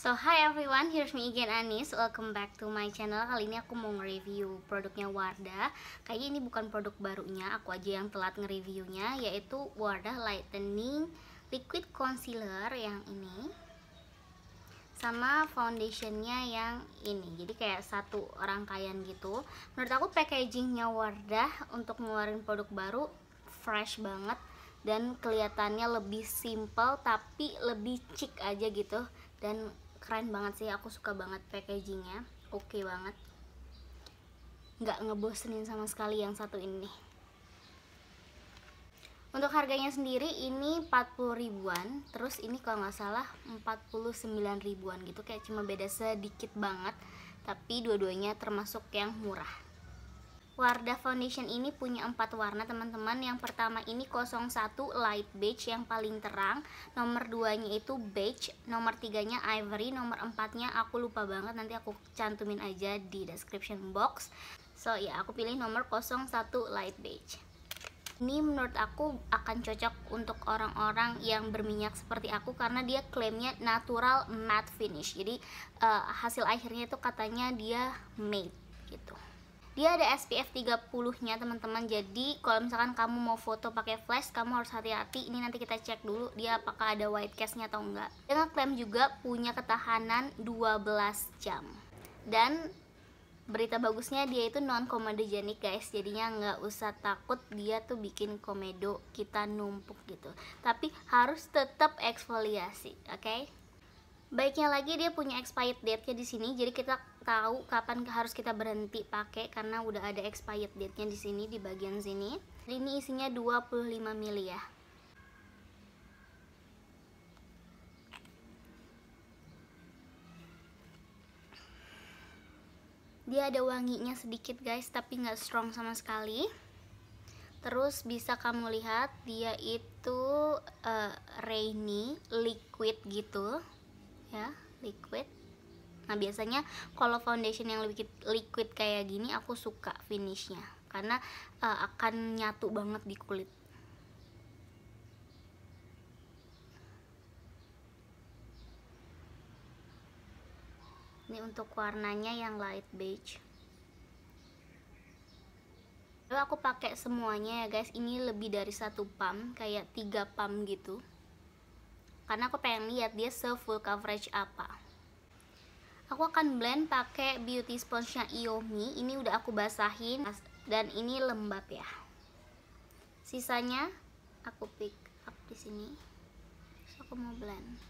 So hi everyone, here's me again Anis. Welcome back to my channel. Kali ini aku mau nge-review produknya Wardah. Kayaknya ini bukan produk barunya, aku aja yang telat nge-reviewnya yaitu Wardah Lightening Liquid Concealer yang ini. Sama foundationnya yang ini. Jadi kayak satu rangkaian gitu. Menurut aku packagingnya Wardah untuk ngeluarin produk baru fresh banget dan kelihatannya lebih simple tapi lebih chic aja gitu dan keren banget sih aku suka banget packagingnya oke okay banget nggak ngebosenin sama sekali yang satu ini untuk harganya sendiri ini 40 ribuan terus ini kalau nggak salah 49 ribuan gitu kayak cuma beda sedikit banget tapi dua-duanya termasuk yang murah Wardah Foundation ini punya empat warna teman-teman Yang pertama ini 01 light beige yang paling terang Nomor 2 nya itu beige Nomor 3 nya ivory Nomor 4 nya aku lupa banget Nanti aku cantumin aja di description box So ya aku pilih nomor 01 light beige ini menurut aku akan cocok untuk orang-orang yang berminyak seperti aku karena dia klaimnya natural matte finish jadi uh, hasil akhirnya itu katanya dia matte gitu dia ada SPF 30-nya teman-teman. Jadi kalau misalkan kamu mau foto pakai flash, kamu harus hati-hati. Ini nanti kita cek dulu dia apakah ada white cast-nya atau enggak. Dia ngeklaim juga punya ketahanan 12 jam. Dan berita bagusnya dia itu non komedogenik guys jadinya nggak usah takut dia tuh bikin komedo kita numpuk gitu tapi harus tetap eksfoliasi oke okay? baiknya lagi dia punya expired date-nya di sini jadi kita tahu kapan harus kita berhenti pakai karena udah ada expired date-nya di sini di bagian sini ini isinya 25 ml ya dia ada wanginya sedikit guys tapi nggak strong sama sekali terus bisa kamu lihat dia itu uh, rainy liquid gitu ya liquid nah biasanya kalau foundation yang liquid, liquid kayak gini aku suka finishnya karena uh, akan nyatu banget di kulit ini untuk warnanya yang light beige lalu aku pakai semuanya ya guys ini lebih dari satu pump kayak tiga pump gitu karena aku pengen lihat dia se full coverage apa aku akan blend pakai beauty sponge nya Iomi ini udah aku basahin dan ini lembab ya sisanya aku pick up di sini Terus aku mau blend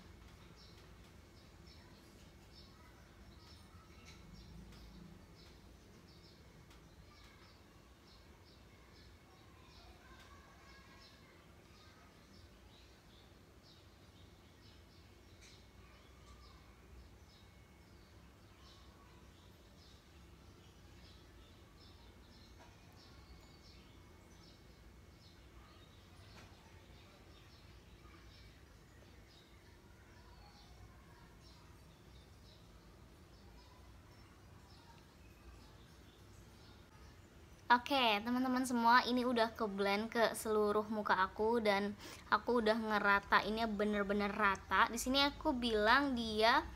Oke, okay, teman-teman semua, ini udah ke blend ke seluruh muka aku dan aku udah ngerata ini bener-bener rata. Di sini aku bilang dia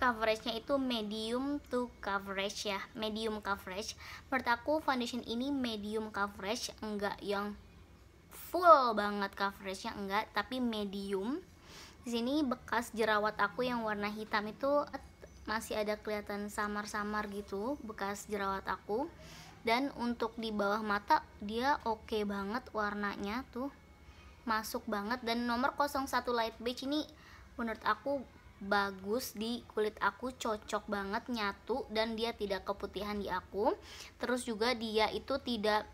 coveragenya itu medium to coverage ya, medium coverage. Menurut aku foundation ini medium coverage, enggak yang full banget coveragenya enggak, tapi medium. Di sini bekas jerawat aku yang warna hitam itu masih ada kelihatan samar-samar gitu bekas jerawat aku dan untuk di bawah mata dia oke okay banget warnanya tuh masuk banget dan nomor 01 light beige ini menurut aku bagus di kulit aku cocok banget nyatu dan dia tidak keputihan di aku terus juga dia itu tidak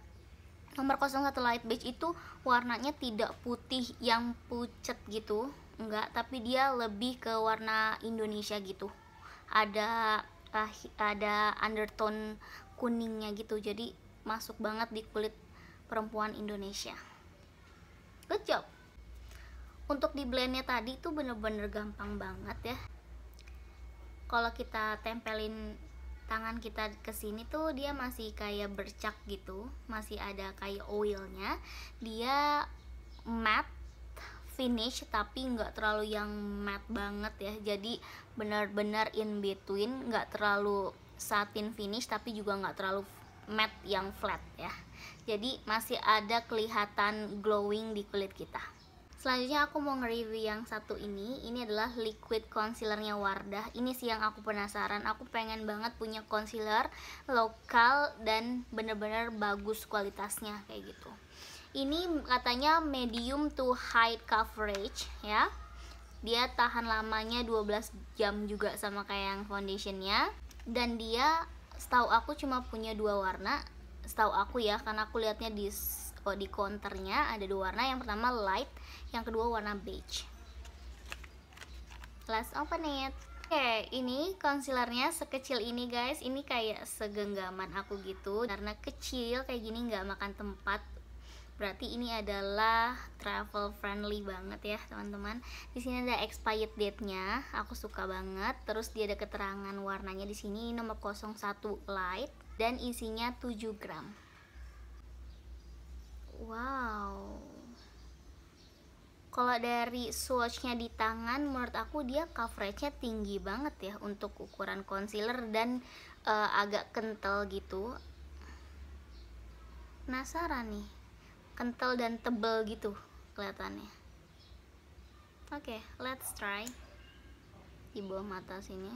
nomor 01 light beige itu warnanya tidak putih yang pucet gitu enggak tapi dia lebih ke warna Indonesia gitu ada ah, ada undertone kuningnya gitu jadi masuk banget di kulit perempuan Indonesia good job untuk di blendnya tadi itu bener-bener gampang banget ya kalau kita tempelin tangan kita ke sini tuh dia masih kayak bercak gitu masih ada kayak oilnya dia matte finish tapi nggak terlalu yang matte banget ya jadi benar-benar in between nggak terlalu satin finish tapi juga nggak terlalu matte yang flat ya jadi masih ada kelihatan glowing di kulit kita selanjutnya aku mau nge-review yang satu ini ini adalah liquid concealernya Wardah ini sih yang aku penasaran aku pengen banget punya concealer lokal dan bener-bener bagus kualitasnya kayak gitu ini katanya medium to high coverage ya dia tahan lamanya 12 jam juga sama kayak yang foundationnya dan dia setahu aku cuma punya dua warna setahu aku ya karena aku lihatnya di oh, di counternya ada dua warna yang pertama light yang kedua warna beige last open it Oke, okay, ini concealernya sekecil ini guys Ini kayak segenggaman aku gitu Karena kecil, kayak gini nggak makan tempat berarti ini adalah travel friendly banget ya teman-teman di sini ada expired date nya aku suka banget terus dia ada keterangan warnanya di sini nomor 01 light dan isinya 7 gram wow kalau dari swatchnya di tangan menurut aku dia coverage nya tinggi banget ya untuk ukuran concealer dan uh, agak kental gitu penasaran nih kental dan tebel gitu kelihatannya oke okay, let's try di bawah mata sini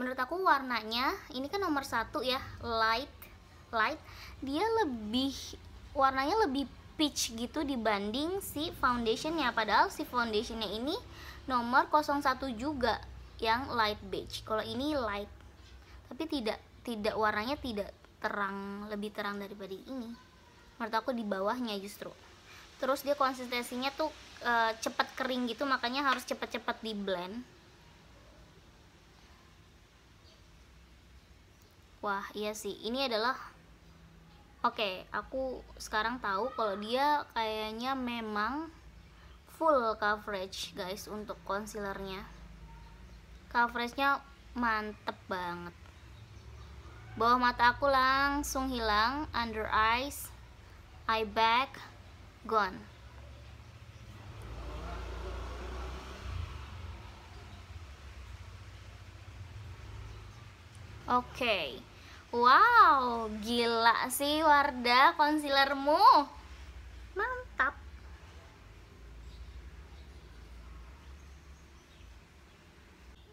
menurut aku warnanya ini kan nomor satu ya light light dia lebih warnanya lebih peach gitu dibanding si foundationnya padahal si foundationnya ini nomor 01 juga yang light beige kalau ini light tapi tidak tidak warnanya tidak terang lebih terang daripada ini menurut aku di bawahnya justru terus dia konsistensinya tuh e, cepat kering gitu makanya harus cepat-cepat di blend wah iya sih ini adalah Oke, okay, aku sekarang tahu kalau dia kayaknya memang full coverage guys untuk concealernya. Coveragenya mantep banget. Bawah mata aku langsung hilang, under eyes, eye bag, gone. Oke. Okay Wow, gila sih Warda concealermu. Mantap.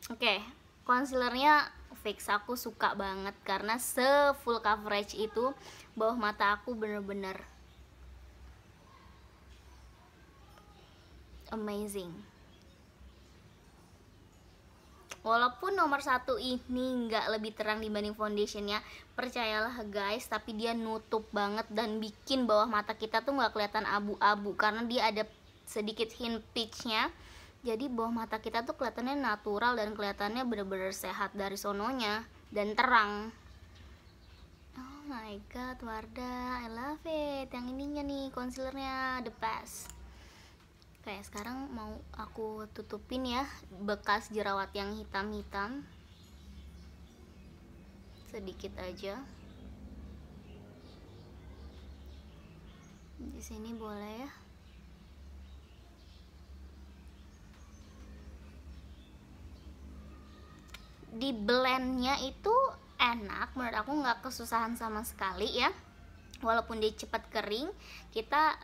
Oke, okay, concealernya fix aku suka banget karena se full coverage itu bawah mata aku bener-bener amazing. Walaupun nomor satu ini nggak lebih terang dibanding foundationnya, percayalah guys, tapi dia nutup banget dan bikin bawah mata kita tuh nggak kelihatan abu-abu karena dia ada sedikit hint pitchnya. Jadi bawah mata kita tuh kelihatannya natural dan kelihatannya bener-bener sehat dari sononya dan terang. Oh my god, Wardah, I love it. Yang ininya nih, concealernya the best kayak sekarang mau aku tutupin ya bekas jerawat yang hitam-hitam sedikit aja di sini boleh ya di blendnya itu enak menurut aku nggak kesusahan sama sekali ya walaupun dia cepat kering kita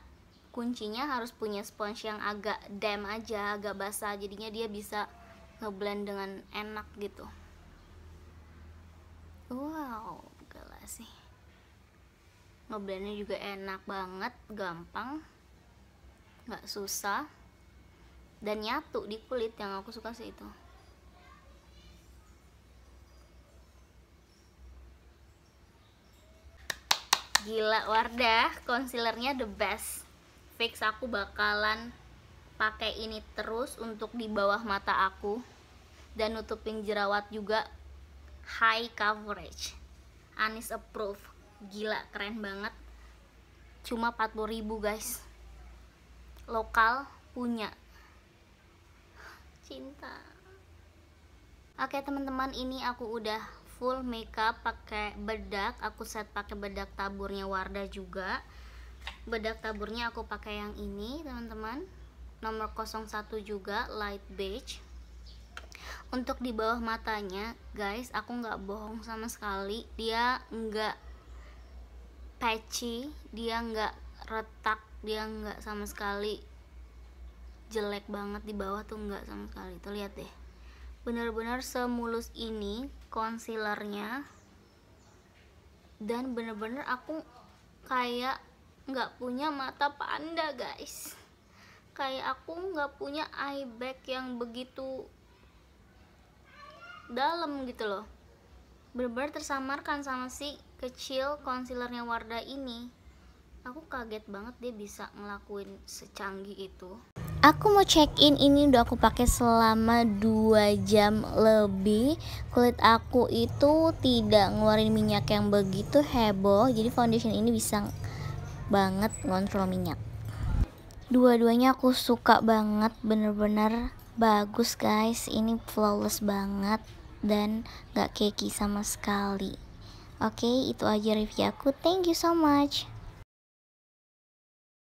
kuncinya harus punya spons yang agak damp aja agak basah jadinya dia bisa ngeblend dengan enak gitu wow gila sih ngeblendnya juga enak banget gampang gak susah dan nyatu di kulit yang aku suka sih itu gila Wardah concealernya the best fix aku bakalan pakai ini terus untuk di bawah mata aku dan nutupin jerawat juga high coverage Anis approve gila keren banget cuma 40.000 guys lokal punya cinta oke teman-teman ini aku udah full makeup pakai bedak aku set pakai bedak taburnya Wardah juga bedak taburnya aku pakai yang ini teman-teman nomor 01 juga light beige untuk di bawah matanya guys aku nggak bohong sama sekali dia nggak patchy dia nggak retak dia nggak sama sekali jelek banget di bawah tuh nggak sama sekali tuh lihat deh bener-bener semulus ini concealernya dan bener-bener aku kayak nggak punya mata panda guys kayak aku nggak punya eye bag yang begitu dalam gitu loh berber tersamarkan sama si kecil concealernya Wardah ini aku kaget banget dia bisa ngelakuin secanggih itu Aku mau check in ini udah aku pakai selama 2 jam lebih Kulit aku itu tidak ngeluarin minyak yang begitu heboh Jadi foundation ini bisa banget ngontrol minyak dua-duanya aku suka banget bener-bener bagus guys ini flawless banget dan gak keki sama sekali oke okay, itu aja review aku thank you so much